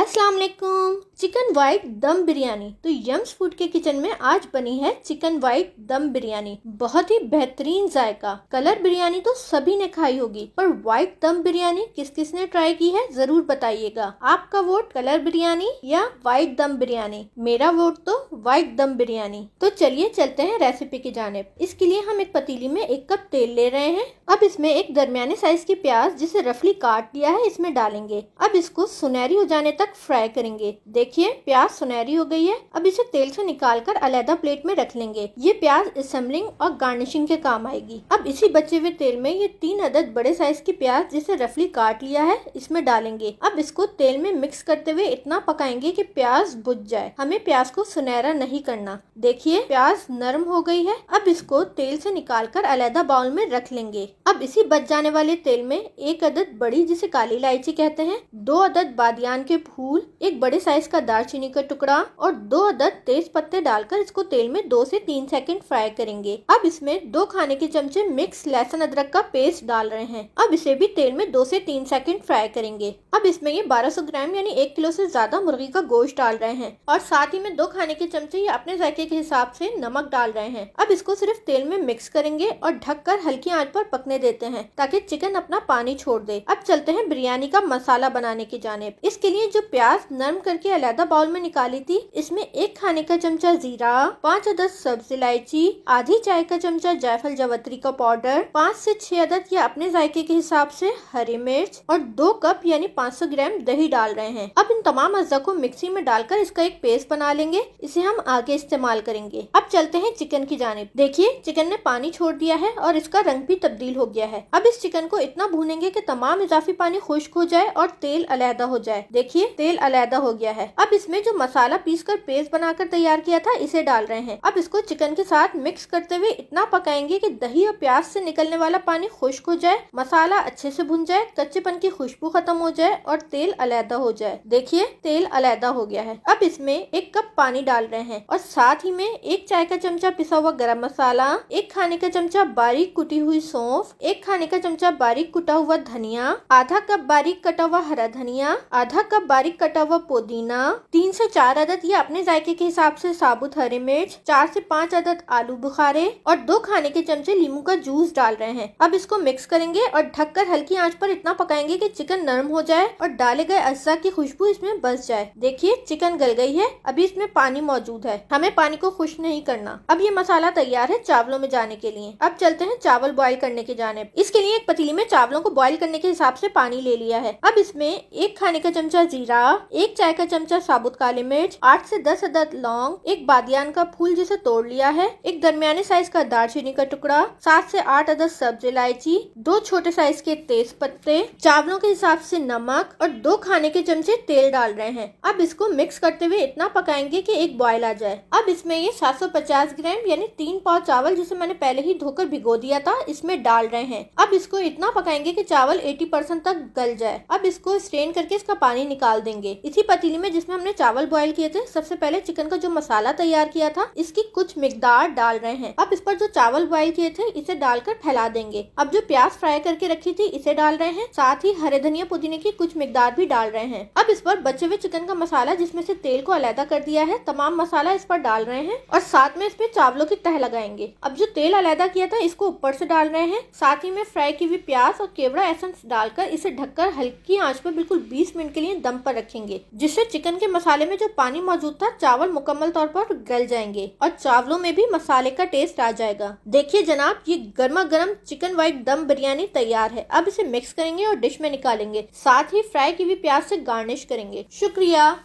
अस्सलाम वालेकुम chicken white दम बिरयानी तो यम्स फूड के किचन में आज बनी है चिकन वाइट दम बिरयानी बहुत ही बेहतरीन जायका कलर बिरयानी तो सभी ने खाई होगी पर वाइट दम बिरयानी किस किस ने ट्राई की है जरूर बताइएगा आपका वोट कलर बिरयानी या वाइट दम बिरयानी मेरा वोट तो वाइट दम बिरयानी तो चलिए चलते हैं रेसिपी की जानेब इसके लिए हम एक पतीली में एक कप तेल ले रहे हैं अब इसमें एक दरमियाने साइज की प्याज जिसे रफली काट लिया है इसमें डालेंगे अब इसको सुनहरी हो जाने तक फ्राई करेंगे देखिए प्याज सुनहरी हो गई है अब इसे तेल से निकाल कर अलहदा प्लेट में रख लेंगे ये प्याज असम्बलिंग और गार्निशिंग के काम आएगी अब इसी बचे हुए तेल में ये तीन अदद बड़े साइज की प्याज जिसे रफली काट लिया है इसमें डालेंगे अब इसको तेल में मिक्स करते हुए इतना पकाएंगे की प्याज बुझ जाए हमें प्याज को सुनहरा नहीं करना देखिए प्याज नरम हो गई है अब इसको तेल से निकाल कर बाउल में रख लेंगे अब इसी बच जाने वाले तेल में एक अदद बड़ी जिसे काली इलायची कहते हैं दो अदद बादियान के फूल एक बड़े साइज का दालचीनी का टुकड़ा और दो अदद तेज पत्ते डालकर इसको तेल में दो से तीन सेकंड फ्राई करेंगे अब इसमें दो खाने के चमचे मिक्स लहसुन अदरक का पेस्ट डाल रहे हैं अब इसे भी तेल में दो से तीन सेकंड फ्राई करेंगे अब इसमें ये बारह ग्राम यानी एक किलो ऐसी ज्यादा मुर्गी का गोश्त डाल रहे हैं और साथ ही में दो खाने के चमचे या अपने जायके के हिसाब ऐसी नमक डाल रहे हैं अब इसको सिर्फ तेल में मिक्स करेंगे और ढक हल्की आँच पर पकने पकने देते हैं ताकि चिकन अपना पानी छोड़ दे अब चलते हैं बिरयानी का मसाला बनाने की जानेब इसके लिए जो प्याज नरम करके अलहदा बाउल में निकाली थी इसमें एक खाने का चमचा जीरा पाँच अदद सब्ज इलायची आधी चाय का चमचा जायफल जवतरी का पाउडर पाँच ऐसी छह अदद या अपने जायके के हिसाब ऐसी हरी मिर्च और दो कप यानी पाँच ग्राम दही डाल रहे हैं अब उन तमाम अज्जा को मिक्सी में डालकर इसका एक पेस्ट बना लेंगे इसे हम आगे इस्तेमाल करेंगे अब चलते हैं चिकन की जानब देखिए चिकन ने पानी छोड़ दिया है और इसका रंग भी तब्दील हो गया है अब इस चिकन को इतना भूनेंगे की तमाम इजाफी पानी खुश्क हो जाए और तेल अलहदा हो जाए देखिए तेल अलहदा हो गया है अब इसमें जो मसाला पीस कर पेस्ट बनाकर तैयार किया था इसे डाल रहे हैं अब इसको चिकन के साथ मिक्स करते हुए इतना पकाएंगे की दही और प्याज ऐसी निकलने वाला पानी खुश्क हो जाए मसाला अच्छे ऐसी भुन जाए कच्चेपन की खुशबू खत्म हो जाए और तेल अलहदा हो जाए देखिए देखिए तेल अलहदा हो गया है अब इसमें एक कप पानी डाल रहे हैं और साथ ही में एक चाय का चमचा पिसा हुआ गरम मसाला एक खाने का चमचा बारीक कुटी हुई सौंफ एक खाने का चमचा बारीक कुटा हुआ धनिया आधा कप बारीक कटा हुआ हरा धनिया आधा कप बारीक कटा हुआ पुदीना तीन से चार अदद ये अपने जायके के हिसाब से साबुत हरे मिर्च चार से पाँच अदद आलू बुखारे और दो खाने के चमचे लींबू का जूस डाल रहे हैं अब इसको मिक्स करेंगे और ढककर हल्की आंच पर इतना पकाएंगे कि चिकन नरम हो जाए और डाले गए अज्जा की खुशबू इस इसमें बस जाए देखिए चिकन गल गई है अभी इसमें पानी मौजूद है हमें पानी को खुश नहीं करना अब ये मसाला तैयार है चावलों में जाने के लिए अब चलते हैं चावल बॉईल करने के जाने इसके लिए एक पतीली में चावलों को बॉईल करने के हिसाब से पानी ले लिया है अब इसमें एक खाने का चमचा जीरा एक चाय का चमचा साबुत काली मिर्च आठ से दस अदद लौंग एक बादियान का फूल जिसे तोड़ लिया है एक दरमियाने साइज का दालचीनी का टुकड़ा सात से आठ अदद सब्ज इलायची दो छोटे साइज के तेज पत्ते चावलों के हिसाब से नमक और दो खाने के चमचे तेल डाल रहे हैं अब इसको मिक्स करते हुए इतना पकाएंगे कि एक बॉयल आ जाए अब इसमें ये 750 ग्राम यानी तीन पाव चावल जिसे मैंने पहले ही धोकर भिगो दिया था इसमें डाल रहे हैं अब इसको इतना पकाएंगे कि चावल 80 परसेंट तक गल जाए अब इसको स्ट्रेन करके इसका पानी निकाल देंगे इसी पतीली में जिसमें हमने चावल बॉयल किए थे सबसे पहले चिकन का जो मसाला तैयार किया था इसकी कुछ मिकदार डाल रहे हैं अब इस पर जो चावल बॉयल किए थे इसे डालकर फैला देंगे अब जो प्याज फ्राई करके रखी थी इसे डाल रहे हैं साथ ही हरे धनिया पुदीने की कुछ मिकदार भी डाल रहे हैं अब इस पर बचे हुए चिकन का मसाला जिसमें से तेल को अलहदा कर दिया है तमाम मसाला इस पर डाल रहे हैं और साथ में पे चावलों की तह लगाएंगे अब जो तेल अलहदा किया था इसको ऊपर से डाल रहे हैं साथ ही में फ्राई की हुई प्याज और केवड़ा एसेंस डालकर इसे ढककर हल्की आंच पर बिल्कुल बीस मिनट के लिए दम पर रखेंगे जिससे चिकन के मसाले में जो पानी मौजूद था चावल मुकम्मल तौर पर गल जाएंगे और चावलों में भी मसाले का टेस्ट आ जाएगा देखिए जनाब ये गर्मा गर्म चिकन वाइट दम बिरयानी तैयार है अब इसे मिक्स करेंगे और डिश में निकालेंगे साथ ही फ्राई की हुई प्याज से गार्निश करेंगे करेंगे शुक्रिया